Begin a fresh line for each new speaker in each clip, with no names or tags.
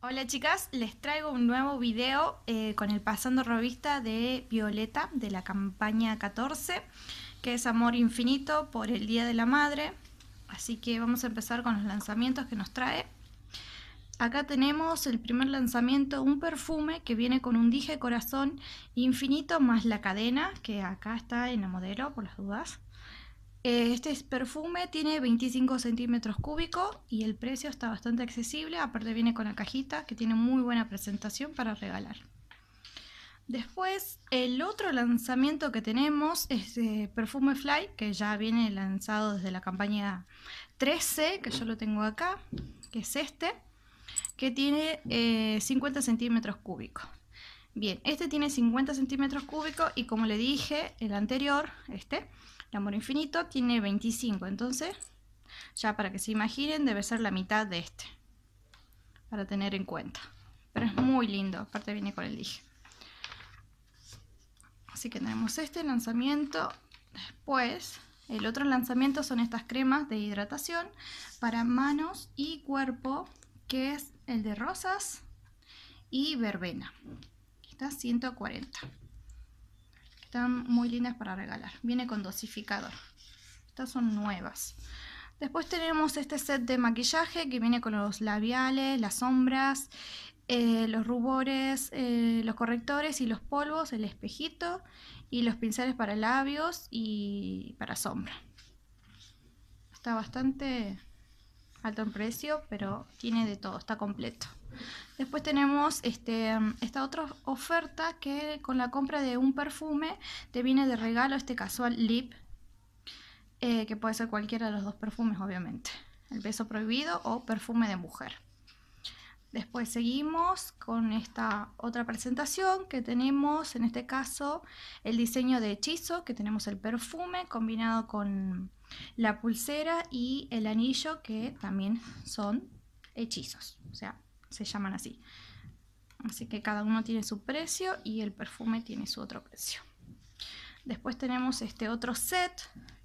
Hola chicas, les traigo un nuevo video eh, con el pasando revista de Violeta de la campaña 14 que es Amor Infinito por el Día de la Madre así que vamos a empezar con los lanzamientos que nos trae Acá tenemos el primer lanzamiento, un perfume que viene con un dije corazón infinito más la cadena, que acá está en la modelo por las dudas. Eh, este perfume tiene 25 centímetros cúbicos y el precio está bastante accesible. Aparte viene con la cajita que tiene muy buena presentación para regalar. Después, el otro lanzamiento que tenemos es eh, Perfume Fly, que ya viene lanzado desde la campaña 13, que yo lo tengo acá, que es este que tiene 50 eh, centímetros cúbicos. Bien, este tiene 50 centímetros cúbicos y como le dije, el anterior, este, el amor infinito, tiene 25. Entonces, ya para que se imaginen, debe ser la mitad de este, para tener en cuenta. Pero es muy lindo, aparte viene con el dije. Así que tenemos este lanzamiento. Después, el otro lanzamiento son estas cremas de hidratación para manos y cuerpo que es el de rosas y verbena. Está 140. Están muy lindas para regalar. Viene con dosificador. Estas son nuevas. Después tenemos este set de maquillaje que viene con los labiales, las sombras, eh, los rubores, eh, los correctores y los polvos, el espejito y los pinceles para labios y para sombra. Está bastante alto en precio, pero tiene de todo, está completo. Después tenemos este, esta otra oferta que con la compra de un perfume te viene de regalo este casual lip, eh, que puede ser cualquiera de los dos perfumes, obviamente. El beso prohibido o perfume de mujer. Después seguimos con esta otra presentación que tenemos, en este caso, el diseño de hechizo, que tenemos el perfume combinado con la pulsera y el anillo que también son hechizos, o sea, se llaman así. Así que cada uno tiene su precio y el perfume tiene su otro precio. Después tenemos este otro set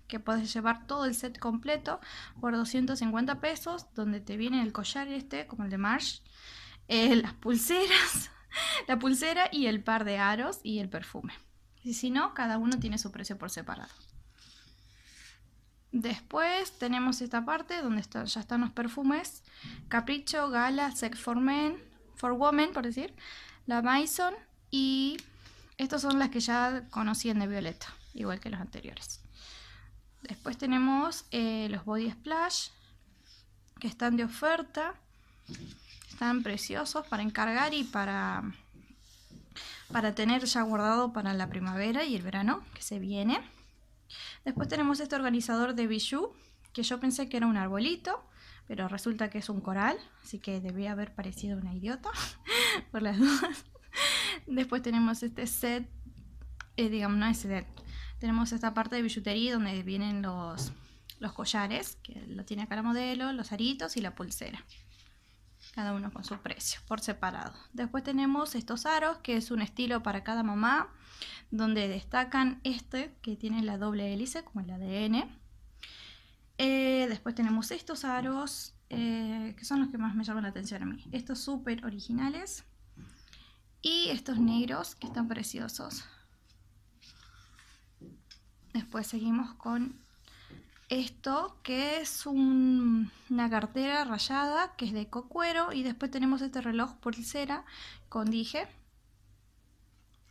que puedes llevar todo el set completo por 250 pesos, donde te viene el collar este, como el de Marsh, eh, las pulseras, la pulsera y el par de aros y el perfume. Y si no, cada uno tiene su precio por separado. Después tenemos esta parte donde ya están los perfumes. Capricho, Gala, Sex for Men, for Women, por decir. La Maison y estos son las que ya conocían de Violeta, igual que los anteriores. Después tenemos eh, los Body Splash, que están de oferta. Están preciosos para encargar y para, para tener ya guardado para la primavera y el verano que se viene. Después tenemos este organizador de bijou, que yo pensé que era un arbolito, pero resulta que es un coral, así que debía haber parecido una idiota, por las dudas. Después tenemos este set, eh, digamos, no es set, tenemos esta parte de billutería donde vienen los, los collares, que lo tiene acá la modelo, los aritos y la pulsera cada uno con su precio por separado. Después tenemos estos aros, que es un estilo para cada mamá, donde destacan este que tiene la doble hélice como el ADN. Eh, después tenemos estos aros, eh, que son los que más me llaman la atención a mí. Estos súper originales. Y estos negros, que están preciosos. Después seguimos con esto que es una cartera rayada que es de cocuero y después tenemos este reloj pulsera con dije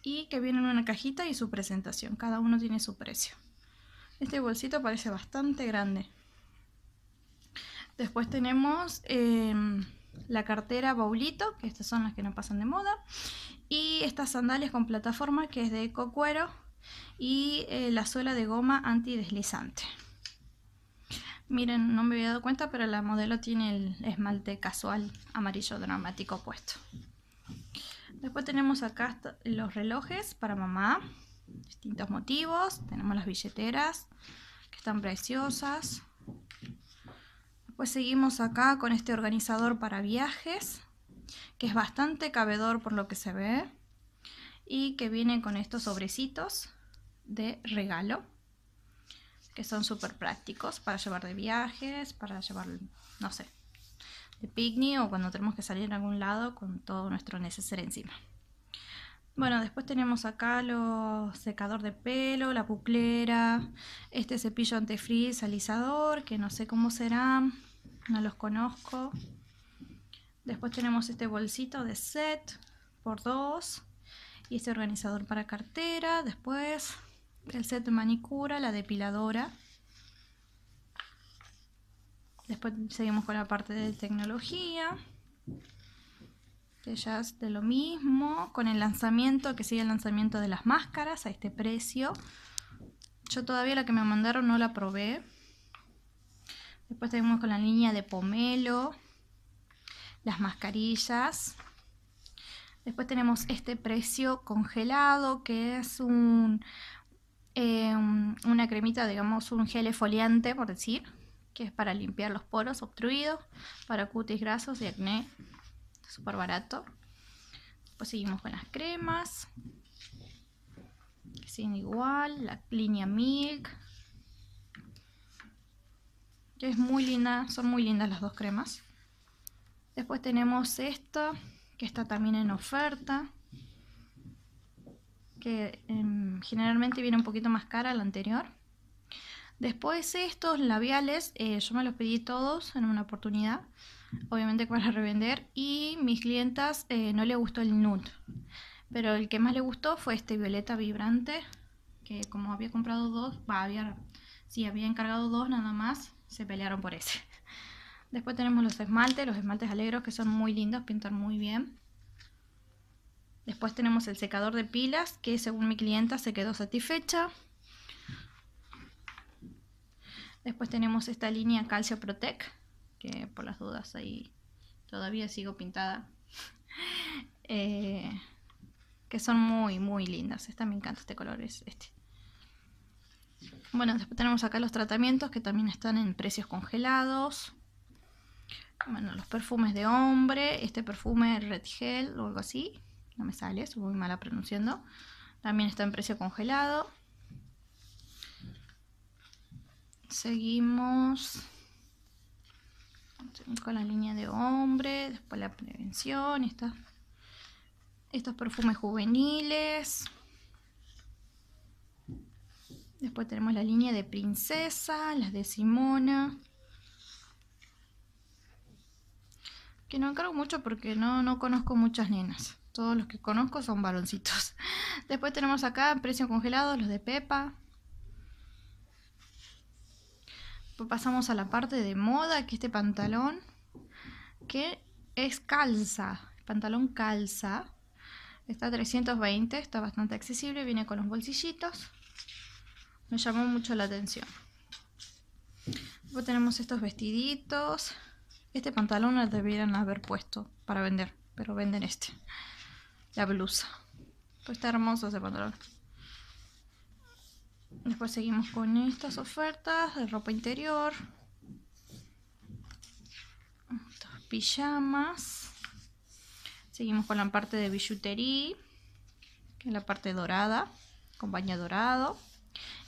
y que viene en una cajita y su presentación, cada uno tiene su precio. Este bolsito parece bastante grande. Después tenemos em, la cartera baulito, que estas son las que no pasan de moda, y estas sandalias con plataforma que es de cuero y eh, la suela de goma antideslizante. Miren, no me había dado cuenta, pero la modelo tiene el esmalte casual amarillo dramático puesto. Después tenemos acá los relojes para mamá, distintos motivos. Tenemos las billeteras, que están preciosas. Después seguimos acá con este organizador para viajes, que es bastante cabedor por lo que se ve. Y que viene con estos sobrecitos de regalo que son súper prácticos para llevar de viajes, para llevar, no sé, de picnic o cuando tenemos que salir a algún lado con todo nuestro neceser encima. Bueno, después tenemos acá los secador de pelo, la buclera, este cepillo antifrizz alisador, que no sé cómo será, no los conozco. Después tenemos este bolsito de set por dos y este organizador para cartera. Después el set de manicura, la depiladora. Después seguimos con la parte de tecnología. Ellas de lo mismo. Con el lanzamiento, que sigue el lanzamiento de las máscaras a este precio. Yo todavía la que me mandaron no la probé. Después tenemos con la línea de pomelo. Las mascarillas. Después tenemos este precio congelado, que es un, Em, una cremita, digamos, un gel foliante, por decir, que es para limpiar los poros obstruidos, para cutis grasos y acné, súper barato. pues seguimos con las cremas, sin igual, la línea Milk. Que es muy linda, son muy lindas las dos cremas. Después tenemos esta, que está también en oferta que em, generalmente viene un poquito más cara a la anterior. Después estos labiales, eh, yo me los pedí todos en una oportunidad, obviamente para revender, y mis clientas eh, no le gustó el nude, pero el que más le gustó fue este violeta vibrante, que como había comprado dos, Si había encargado dos nada más, se pelearon por ese. Después tenemos los esmaltes, los esmaltes alegros que son muy lindos, pintan muy bien. Después tenemos el secador de pilas, que según mi clienta se quedó satisfecha. Después tenemos esta línea Calcio Protec, que por las dudas ahí todavía sigo pintada. Eh, que son muy, muy lindas. Esta me encanta, este color este. Bueno, después tenemos acá los tratamientos que también están en precios congelados. Bueno, los perfumes de hombre, este perfume Red Gel o algo así me sale, soy muy mala pronunciando. También está en precio congelado. Seguimos con la línea de hombre, después la prevención, estos perfumes juveniles. Después tenemos la línea de princesa, las de Simona. Que no encargo mucho porque no, no conozco muchas nenas. Todos los que conozco son baloncitos Después tenemos acá precio congelados, los de Pepa. pasamos a la parte de moda, que este pantalón, que es calza, pantalón calza. Está a 320, está bastante accesible, viene con los bolsillitos. Me llamó mucho la atención. Luego tenemos estos vestiditos. Este pantalón lo debieran haber puesto para vender, pero venden este la blusa. Pues está hermoso ese pantalón. Después seguimos con estas ofertas de ropa interior. pijamas. Seguimos con la parte de bijutería, que es la parte dorada, con baño dorado.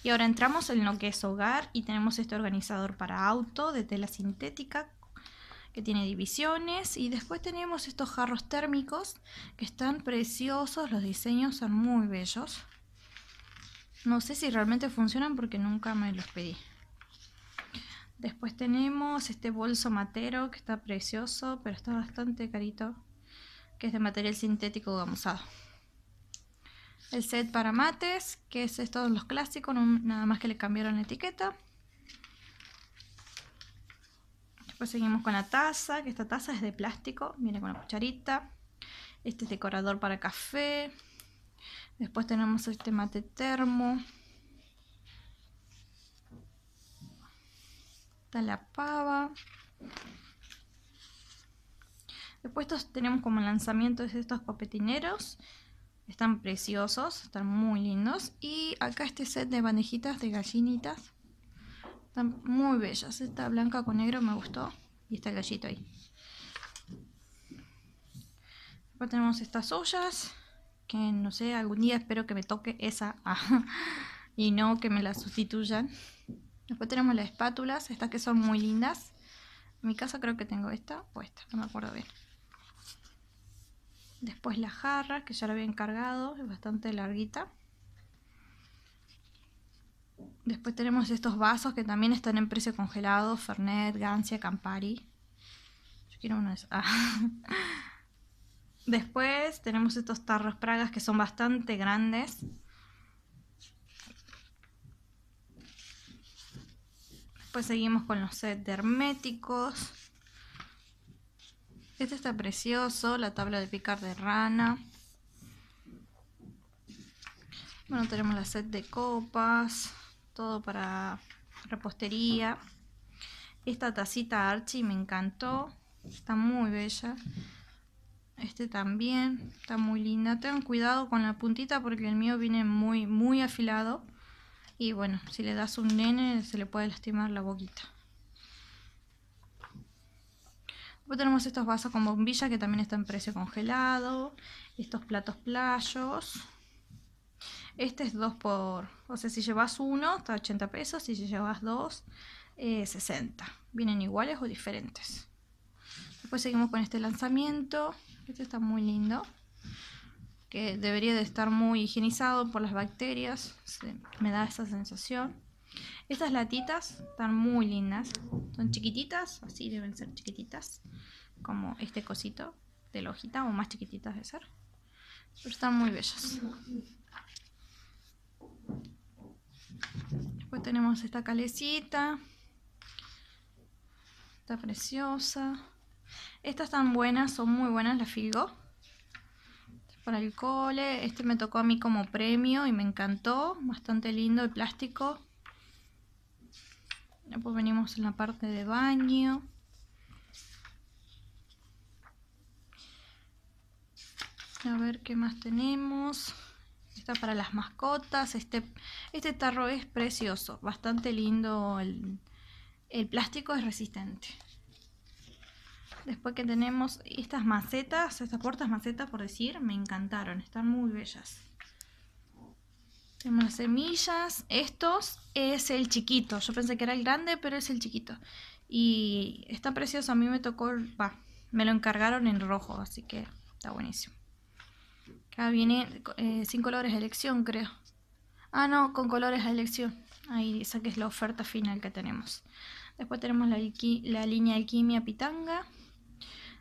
Y ahora entramos en lo que es hogar y tenemos este organizador para auto de tela sintética que tiene divisiones y después tenemos estos jarros térmicos que están preciosos, los diseños son muy bellos. No sé si realmente funcionan porque nunca me los pedí. Después tenemos este bolso matero que está precioso, pero está bastante carito, que es de material sintético gamuzado. El set para mates, que es estos los clásicos, nada más que le cambiaron la etiqueta. seguimos con la taza, que esta taza es de plástico, viene con la cucharita. Este es decorador para café. Después tenemos este mate termo. Está la pava. Después tenemos como lanzamientos de estos copetineros. Están preciosos, están muy lindos. Y acá este set de bandejitas de gallinitas. Están muy bellas. Esta blanca con negro me gustó. Y está el gallito ahí. Después tenemos estas ollas. Que no sé, algún día espero que me toque esa. y no que me la sustituyan. Después tenemos las espátulas. Estas que son muy lindas. En mi casa creo que tengo esta o esta. No me acuerdo bien. Después la jarra, que ya la había encargado. Es bastante larguita. Después tenemos estos vasos que también están en precio congelado, Fernet, Gancia, Campari. Yo quiero uno de ah. Después tenemos estos tarros pragas que son bastante grandes. Después seguimos con los sets de herméticos. Este está precioso, la tabla de picar de rana. Bueno, tenemos la set de copas todo para repostería. Esta tacita Archie me encantó, está muy bella. Este también, está muy linda. Ten cuidado con la puntita porque el mío viene muy, muy afilado. Y bueno, si le das un nene se le puede lastimar la boquita. Después tenemos estos vasos con bombilla que también están en precio congelado. Estos platos playos. Este es 2 por, o sea, si llevas uno está 80 pesos, si llevas dos, 60. Eh, Vienen iguales o diferentes. Después seguimos con este lanzamiento. Este está muy lindo. Que debería de estar muy higienizado por las bacterias. me da esa sensación. Estas latitas están muy lindas. Son chiquititas, así deben ser chiquititas. Como este cosito de la hojita o más chiquititas de ser. Pero están muy bellas. Después tenemos esta calecita. Está preciosa. Estas tan buenas, son muy buenas las Figo. Para el cole. Este me tocó a mí como premio y me encantó. Bastante lindo el plástico. Después venimos en la parte de baño. A ver qué más tenemos para las mascotas. Este, este tarro es precioso, bastante lindo. El, el plástico es resistente. Después que tenemos estas macetas, estas puertas macetas por decir, me encantaron, están muy bellas. Tenemos las semillas, estos es el chiquito, yo pensé que era el grande, pero es el chiquito. Y está precioso, a mí me tocó, va, me lo encargaron en rojo, así que está buenísimo. Acá ah, viene eh, sin colores de elección, creo. Ah, no, con colores de elección. Ahí esa que es la oferta final que tenemos. Después tenemos la, línea alquimia pitanga.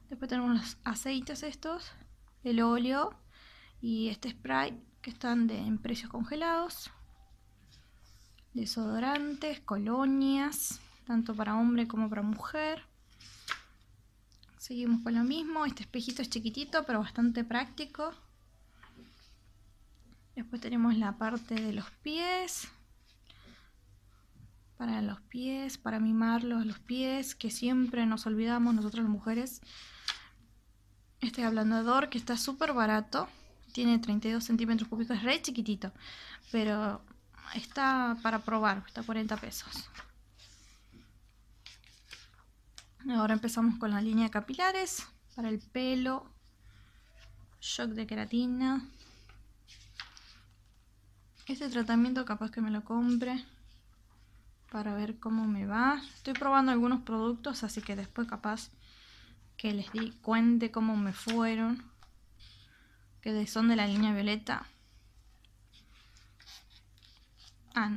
Después tenemos los aceites estos, el óleo y este spray que están de, en precios congelados. Desodorantes, colonias, tanto para hombre como para mujer. Seguimos con lo mismo, este espejito es chiquitito pero bastante práctico. Después tenemos la parte de los pies. Para los pies, para mimarlos, los pies, que siempre nos olvidamos nosotras las mujeres. Este ablandador que está súper barato. Tiene 32 centímetros cúbicos, es re chiquitito. Pero está para probar, está a 40 pesos. Ahora empezamos con la línea de capilares para el pelo, shock de queratina, este tratamiento capaz que me lo compre para ver cómo me va. Estoy probando algunos productos, así que después capaz que les di cuente cómo me fueron. Que son de la línea violeta. Ah,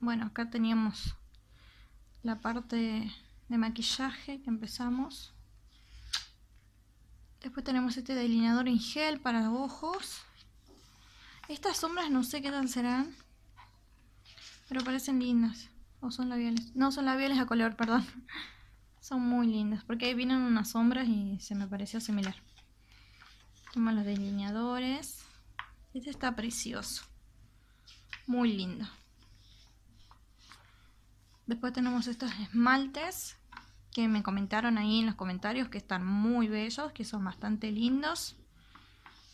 bueno, acá teníamos la parte de maquillaje que empezamos. Después tenemos este delineador en gel para los ojos. Estas sombras no sé qué tan serán. Pero parecen lindas. O son labiales. No, son labiales a color, perdón. Son muy lindas. Porque ahí vienen unas sombras y se me pareció similar. Toma los delineadores. Este está precioso. Muy lindo. Después tenemos estos esmaltes que me comentaron ahí en los comentarios que están muy bellos, que son bastante lindos.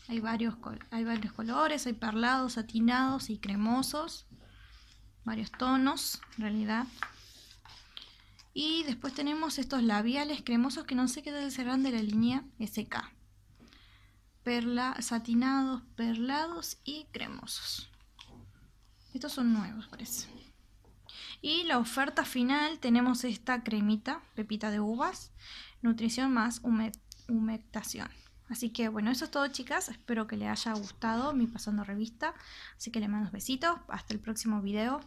Hay varios, hay varios colores, hay perlados, satinados y cremosos. Varios tonos, en realidad. Y después tenemos estos labiales cremosos que no sé qué serán de la línea SK. Perla, satinados, perlados y cremosos. Estos son nuevos, parece. Y la oferta final tenemos esta cremita, pepita de uvas, nutrición más humectación. Así que bueno, eso es todo chicas, espero que les haya gustado mi pasando revista, así que les mando besitos, hasta el próximo video,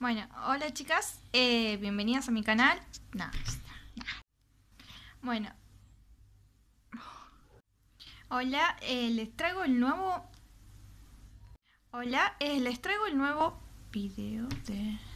Bueno, hola chicas, eh, bienvenidas a mi canal. Bueno. Hola, eh, les traigo el nuevo Hola, eh, les traigo el nuevo video de